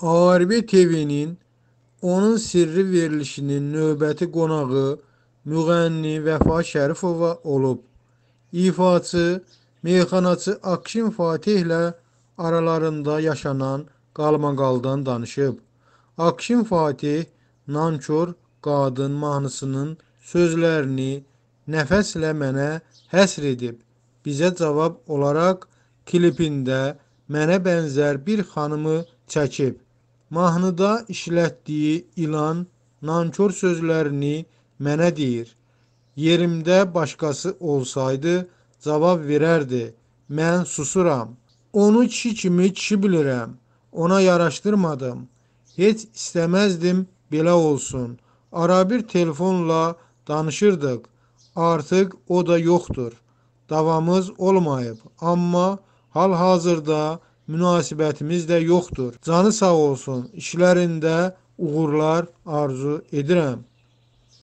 ARV TV-nin Onun Sirri verilişinin növbəti qonağı müğənni Vəfa Şərifova olub. İfaçı, meyxanaçı Akşin Fatihlə aralarında yaşanan qalmaqaldan danışıb. Akşin Fatih nankor qadın mahnısının sözlərini nəfəslə mənə həsr edib. Bizə cavab olaraq klipində mənə bənzər bir xanımı çəkib mahnıda işlətdiyi ilan nankor sözlərini mənə deyir. Yerimdə başqası olsaydı cavab verərdi. Mən susuram. Onu kişi kimi kişi bilirəm. Ona yaraşdırmadım. Heç istəməzdim belə olsun. Arabir telefonla danışırdıq. Artıq o da yoxdur. Davamız olmayıb. Amma hal-hazırda münasibətimiz də yoxdur. Canı sağ olsun. İşlərində uğurlar arzu edirəm.